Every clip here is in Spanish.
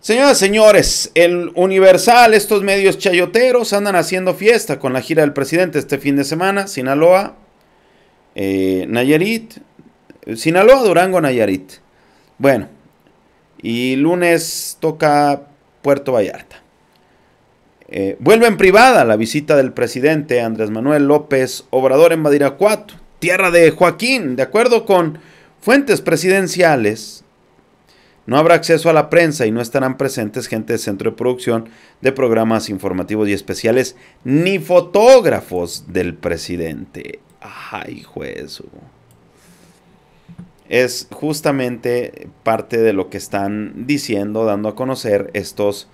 Señoras y señores, el Universal, estos medios chayoteros andan haciendo fiesta con la gira del presidente este fin de semana, Sinaloa, eh, Nayarit, Sinaloa, Durango, Nayarit. Bueno, y lunes toca Puerto Vallarta. Eh, vuelve en privada la visita del presidente Andrés Manuel López Obrador en Badiracuato, tierra de Joaquín, de acuerdo con fuentes presidenciales no habrá acceso a la prensa y no estarán presentes gente de centro de producción de programas informativos y especiales ni fotógrafos del presidente. Ay, juez. Es justamente parte de lo que están diciendo, dando a conocer estos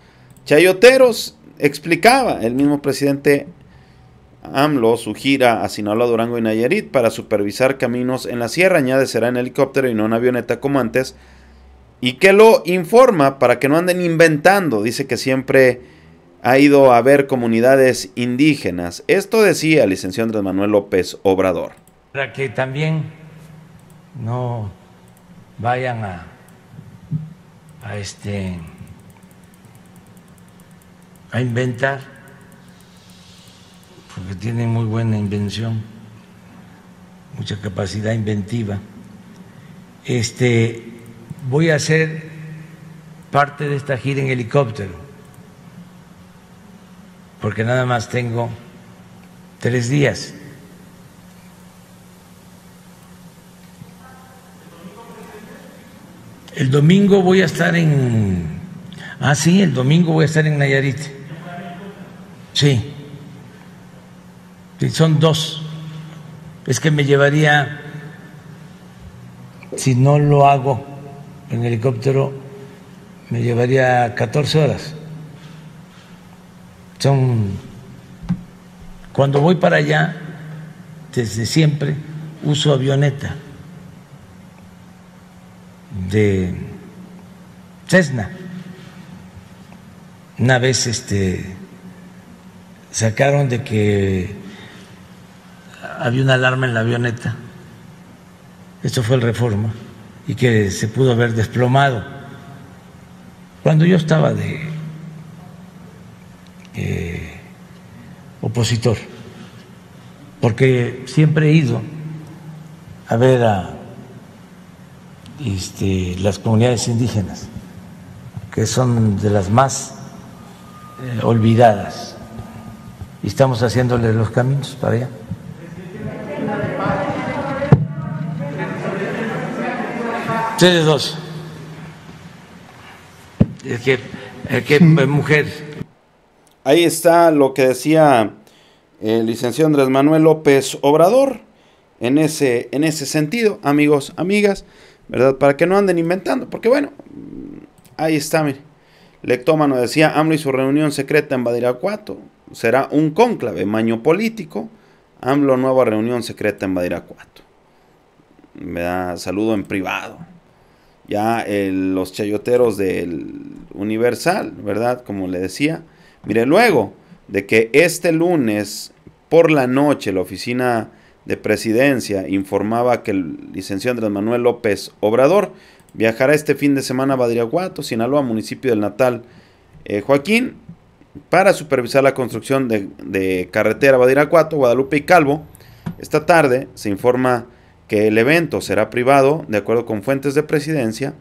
chayoteros. Explicaba el mismo presidente AMLO su gira a Sinaloa, Durango y Nayarit para supervisar caminos en la sierra. Añade será en helicóptero y no en avioneta como antes y que lo informa para que no anden inventando. Dice que siempre ha ido a ver comunidades indígenas. Esto decía licenciado Andrés Manuel López Obrador. Para que también no vayan a, a este a inventar porque tienen muy buena invención, mucha capacidad inventiva. Este voy a hacer parte de esta gira en helicóptero, porque nada más tengo tres días. El domingo voy a estar en... Ah, sí, el domingo voy a estar en Nayarit. Sí. sí son dos. Es que me llevaría, si no lo hago, en helicóptero me llevaría 14 horas. Son. Cuando voy para allá, desde siempre, uso avioneta de Cessna. Una vez este, sacaron de que había una alarma en la avioneta. Esto fue el reforma y que se pudo haber desplomado. Cuando yo estaba de eh, opositor, porque siempre he ido a ver a este, las comunidades indígenas, que son de las más eh, olvidadas, y estamos haciéndole los caminos para allá. Ustedes dos. Es que, es que mujer. Ahí está lo que decía el licenciado Andrés Manuel López Obrador en ese, en ese sentido, amigos, amigas, ¿verdad? Para que no anden inventando, porque bueno, ahí está, mire. Lectómano decía, AMLO y su reunión secreta en Badiracuato será un cónclave, maño político, AMLO nueva reunión secreta en Badiracuato. Me da saludo en privado ya los chayoteros del Universal, ¿verdad? Como le decía. Mire, luego de que este lunes por la noche la oficina de presidencia informaba que el licenciado Andrés Manuel López Obrador viajará este fin de semana a Badiraguato, Sinaloa, municipio del Natal eh, Joaquín, para supervisar la construcción de, carretera Badiraguato, Guadalupe y Calvo. Esta tarde se informa que el evento será privado, de acuerdo con fuentes de presidencia,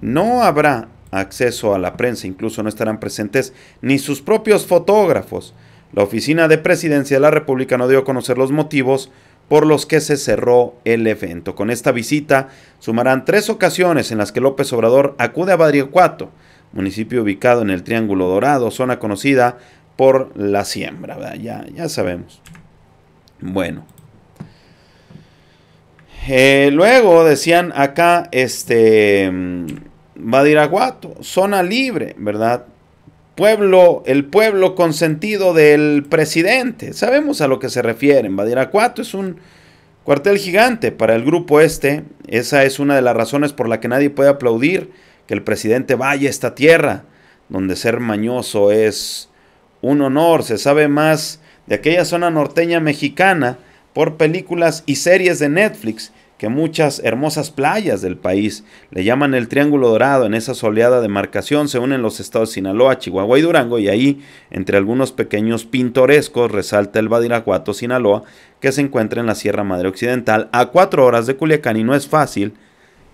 no habrá acceso a la prensa, incluso no estarán presentes ni sus propios fotógrafos. La oficina de presidencia de la República no dio a conocer los motivos por los que se cerró el evento. Con esta visita sumarán tres ocasiones en las que López Obrador acude a Badriacuato, municipio ubicado en el Triángulo Dorado, zona conocida por la siembra. Ya, ya sabemos. Bueno, eh, luego decían acá, este, Badiraguato, mm, zona libre, ¿verdad? Pueblo, el pueblo consentido del presidente. Sabemos a lo que se refieren. Badiraguato es un cuartel gigante para el grupo este. Esa es una de las razones por la que nadie puede aplaudir que el presidente vaya a esta tierra, donde ser mañoso es un honor. Se sabe más de aquella zona norteña mexicana por películas y series de Netflix que muchas hermosas playas del país le llaman el Triángulo Dorado. En esa soleada demarcación se unen los estados Sinaloa, Chihuahua y Durango y ahí, entre algunos pequeños pintorescos, resalta el Badiraguato Sinaloa, que se encuentra en la Sierra Madre Occidental a cuatro horas de Culiacán y no es fácil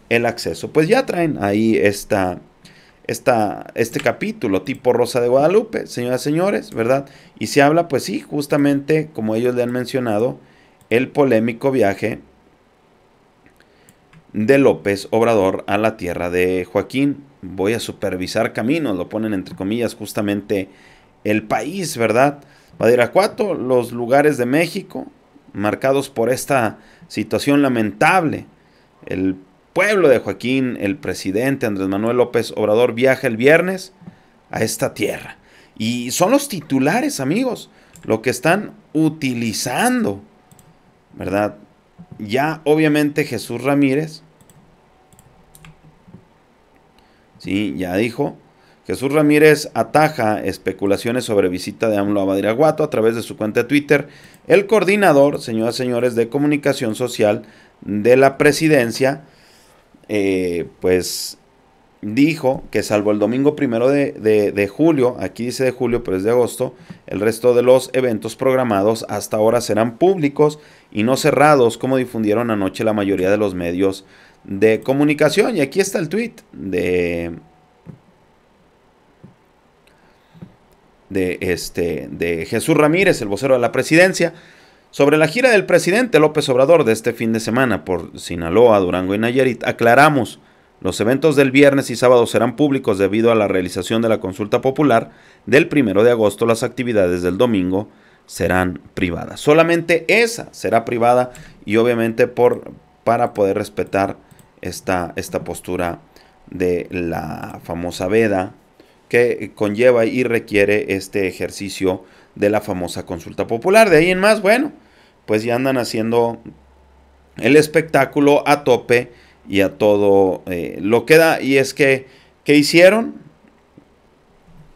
el acceso. Pues ya traen ahí esta, esta, este capítulo tipo Rosa de Guadalupe, señoras y señores, ¿verdad? Y se habla, pues sí, justamente como ellos le han mencionado, el polémico viaje de López Obrador a la tierra de Joaquín. Voy a supervisar caminos, lo ponen entre comillas justamente el país, ¿verdad? Badiracuato, los lugares de México marcados por esta situación lamentable. El pueblo de Joaquín, el presidente Andrés Manuel López Obrador viaja el viernes a esta tierra. Y son los titulares, amigos, lo que están utilizando ¿verdad? Ya obviamente Jesús Ramírez, ¿sí? Ya dijo, Jesús Ramírez ataja especulaciones sobre visita de AMLO a Badiraguato a través de su cuenta de Twitter. El coordinador, señoras y señores, de comunicación social de la presidencia, eh, pues dijo que salvo el domingo primero de, julio, aquí dice de julio, pero es de agosto, el resto de los eventos programados hasta ahora serán públicos y no cerrados, como difundieron anoche la mayoría de los medios de comunicación. Y aquí está el tweet de. De, este, de Jesús Ramírez, el vocero de la presidencia, sobre la gira del presidente López Obrador de este fin de semana por Sinaloa, Durango y Nayarit, aclaramos los eventos del viernes y sábado serán públicos debido a la realización de la consulta popular. Del primero de agosto las actividades del domingo serán privadas. Solamente esa será privada y obviamente por, para poder respetar esta, esta postura de la famosa veda que conlleva y requiere este ejercicio de la famosa consulta popular. De ahí en más, bueno, pues ya andan haciendo el espectáculo a tope y a todo eh, lo que da. Y es que, ¿qué hicieron?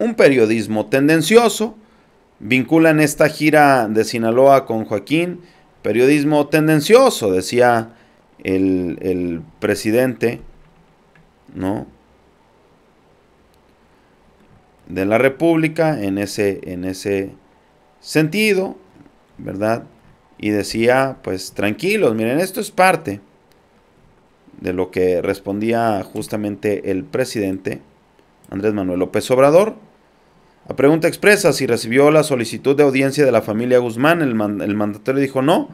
Un periodismo tendencioso. Vinculan esta gira de Sinaloa con Joaquín. Periodismo tendencioso, decía el, el presidente, ¿no? de la República en ese, en ese sentido, ¿verdad? Y decía, pues tranquilos, miren, esto es parte de lo que respondía justamente el presidente Andrés Manuel López Obrador. A pregunta expresa si recibió la solicitud de audiencia de la familia Guzmán, el, mandatario dijo no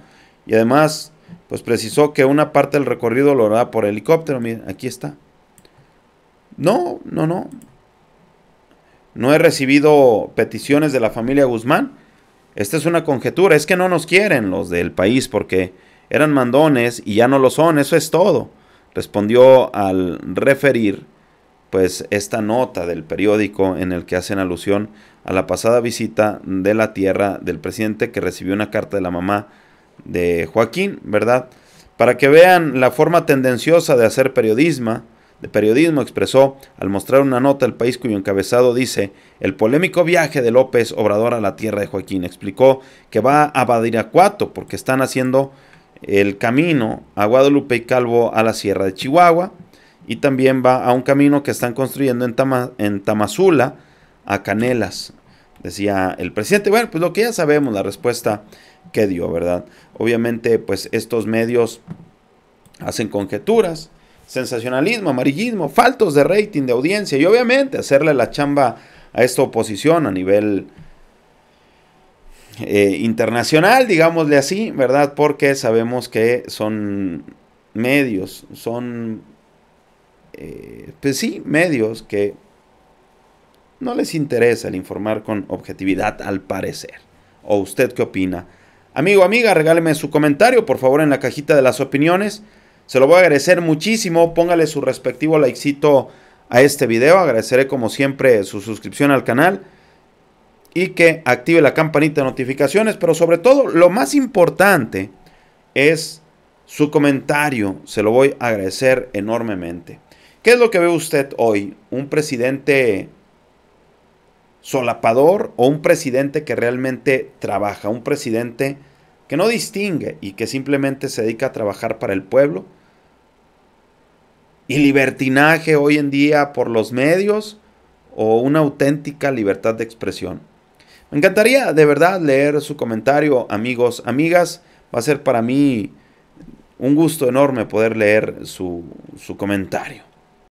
y además pues precisó que una parte del recorrido lo hará por helicóptero. Miren, aquí está. No, no, no. No he recibido peticiones de la familia Guzmán. Esta es una conjetura. Es que no nos quieren los del país porque eran mandones y ya no lo son. Eso es todo respondió al referir pues esta nota del periódico en el que hacen alusión a la pasada visita de la tierra del presidente que recibió una carta de la mamá de Joaquín, ¿verdad? Para que vean la forma tendenciosa de hacer periodismo, de periodismo expresó al mostrar una nota el país cuyo encabezado dice el polémico viaje de López Obrador a la tierra de Joaquín. Explicó que va a Badiracuato porque están haciendo el camino a Guadalupe y Calvo a la Sierra de Chihuahua y también va a un camino que están construyendo en, en Tamazula a Canelas, decía el presidente. Bueno, pues lo que ya sabemos, la respuesta que dio, ¿verdad? Obviamente, pues estos medios hacen conjeturas, sensacionalismo, amarillismo, faltos de rating, de audiencia y obviamente hacerle la chamba a esta oposición a nivel eh, internacional, digámosle así, ¿verdad? Porque sabemos que son medios, son, eh, pues sí, medios que no les interesa el informar con objetividad al parecer. ¿O usted qué opina? Amigo, amiga, regáleme su comentario, por favor, en la cajita de las opiniones. Se lo voy a agradecer muchísimo. Póngale su respectivo likecito a este video. Agradeceré como siempre su suscripción al canal y que active la campanita de notificaciones, pero sobre todo lo más importante es su comentario, se lo voy a agradecer enormemente. ¿Qué es lo que ve usted hoy? ¿Un presidente solapador o un presidente que realmente trabaja? Un presidente que no distingue y que simplemente se dedica a trabajar para el pueblo. Y libertinaje hoy en día por los medios o una auténtica libertad de expresión. Me encantaría de verdad leer su comentario, amigos, amigas. Va a ser para mí un gusto enorme poder leer su, su comentario.